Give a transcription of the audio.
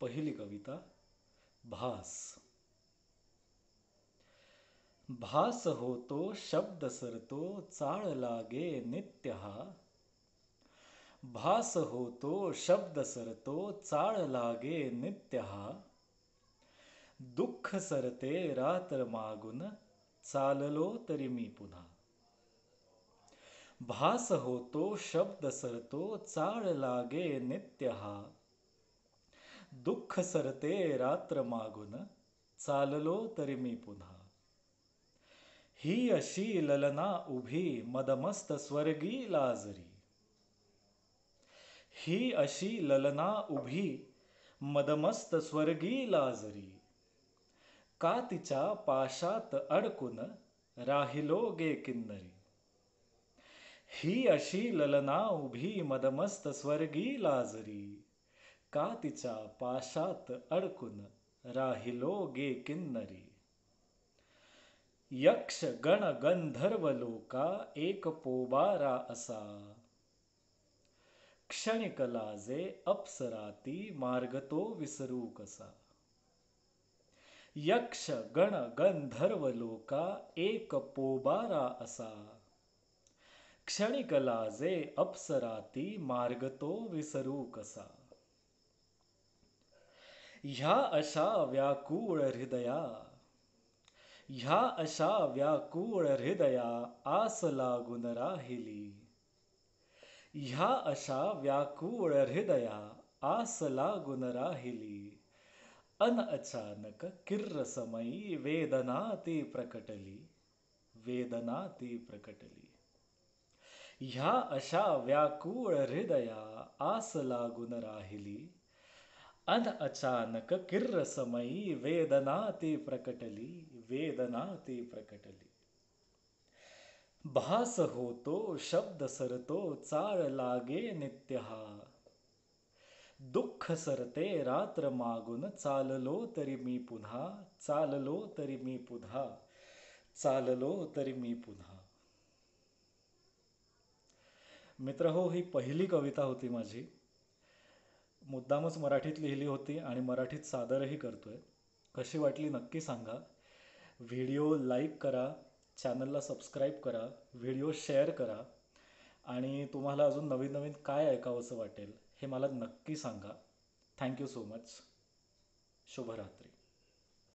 पहिली कविता भास भास होतो शब्द सरतो चाळ लागे नित्य हा भास होतो शब्द सरतो चाळ लागे नित्य हा दुःख सरते रात्र मागून चाललो तरी मी पुन्हा भास होतो शब्द सरतो चाळ लागे नित्य हा दुःख सरते रात्र मागून चाललो तरी मी पुन्हा ही अशी ललना उभी मदमस्त स्वर्गी लाजरी ही अशी ललना उभी मदमस्त स्वर्गी लाजरी का तिच्या पाशात अडकून राहिलो गे किन्नरी ही अशी ललना उभी मदमस्त स्वर्गी लाजरी का तिचा पाशात अडकून राहिलो गे किन्नरी यक्ष गण गंधर्व लोका एक पोबारा असा क्षणिक लाजे अप्सराती मार्ग तो विसरू कसा यक्ष गण गंधर्व लोका एक पोबारा असा क्षणिक लाजे अप्सराती मार्ग तो विसरू कसा ह्या अशा व्याकुळ हृदया ह्या अशा व्याकुळ हृदया आस लागून राहिली ह्या अशा व्याकुळ हृदया आस लागून राहिली अन अचानक किर्र समयी वेदना ती प्रकटली वेदना ती प्रकटली ह्या अशा व्याकुळ हृदया आस लागून राहिली अन अचानक किर्रसमयी वेदना ते प्रकटली वेदना ते प्रकटली भास होतो शब्द सरतो चाळ लागे नित्यहा दुःख सरते रात्र मागून चाललो तरी मी पुन्हा चाललो तरी मी पुन्हा चाललो तरी मी पुन्हा मित्र हो ही पहिली कविता होती माझी मुद्दामच मराठीत लिहिली होती आणि मराठीत सादरही करतो आहे कशी वाटली नक्की सांगा व्हिडिओ लाईक करा चॅनलला सबस्क्राईब करा व्हिडिओ शेअर करा आणि तुम्हाला अजून नवीन नवीन काय ऐकावंसं वाटेल हे मला नक्की सांगा थँक्यू सो मच शुभरात्री